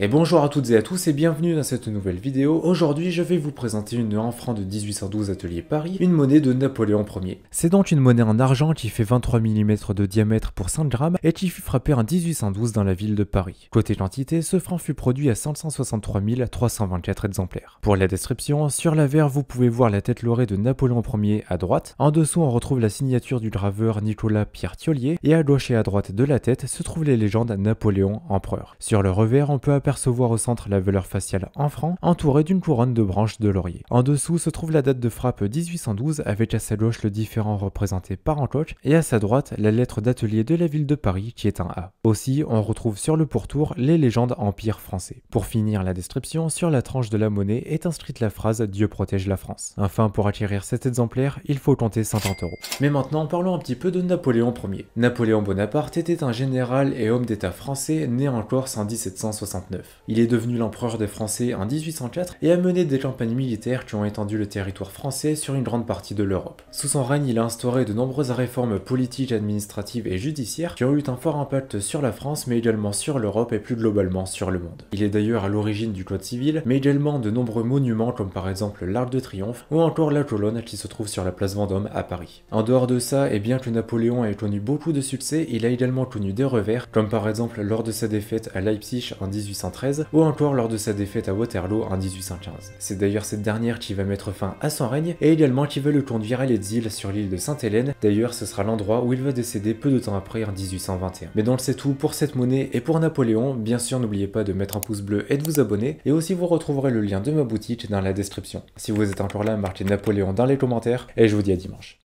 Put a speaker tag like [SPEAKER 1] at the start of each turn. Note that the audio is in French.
[SPEAKER 1] Et bonjour à toutes et à tous et bienvenue dans cette nouvelle vidéo. Aujourd'hui, je vais vous présenter une en franc de 1812 Atelier Paris, une monnaie de Napoléon Ier. C'est donc une monnaie en argent qui fait 23 mm de diamètre pour 5 grammes et qui fut frappée en 1812 dans la ville de Paris. Côté quantité, ce franc fut produit à 563 324 exemplaires. Pour la description, sur la verre, vous pouvez voir la tête laurée de Napoléon Ier à droite. En dessous, on retrouve la signature du graveur Nicolas Pierre Thiollier et à gauche et à droite de la tête se trouvent les légendes Napoléon Empereur. Sur le revers, on peut percevoir au centre la valeur faciale en franc entourée d'une couronne de branches de laurier. En dessous se trouve la date de frappe 1812, avec à sa gauche le différent représenté par un coq, et à sa droite la lettre d'atelier de la ville de Paris qui est un A. Aussi, on retrouve sur le pourtour les légendes empire français. Pour finir la description, sur la tranche de la monnaie est inscrite la phrase Dieu protège la France. Enfin, pour acquérir cet exemplaire, il faut compter 50 euros. Mais maintenant, parlons un petit peu de Napoléon Ier. Napoléon Bonaparte était un général et homme d'État français né en Corse en 1769 il est devenu l'empereur des Français en 1804 et a mené des campagnes militaires qui ont étendu le territoire français sur une grande partie de l'Europe. Sous son règne, il a instauré de nombreuses réformes politiques, administratives et judiciaires qui ont eu un fort impact sur la France mais également sur l'Europe et plus globalement sur le monde. Il est d'ailleurs à l'origine du Code civil, mais également de nombreux monuments comme par exemple l'Arc de Triomphe ou encore la colonne qui se trouve sur la place Vendôme à Paris. En dehors de ça, et bien que Napoléon ait connu beaucoup de succès, il a également connu des revers, comme par exemple lors de sa défaite à Leipzig en 1804 ou encore lors de sa défaite à Waterloo en 1815. C'est d'ailleurs cette dernière qui va mettre fin à son règne, et également qui va le conduire à l'exil sur l'île de Sainte-Hélène, d'ailleurs ce sera l'endroit où il va décéder peu de temps après en 1821. Mais donc c'est tout pour cette monnaie et pour Napoléon, bien sûr n'oubliez pas de mettre un pouce bleu et de vous abonner, et aussi vous retrouverez le lien de ma boutique dans la description. Si vous êtes encore là, marquez Napoléon dans les commentaires, et je vous dis à dimanche.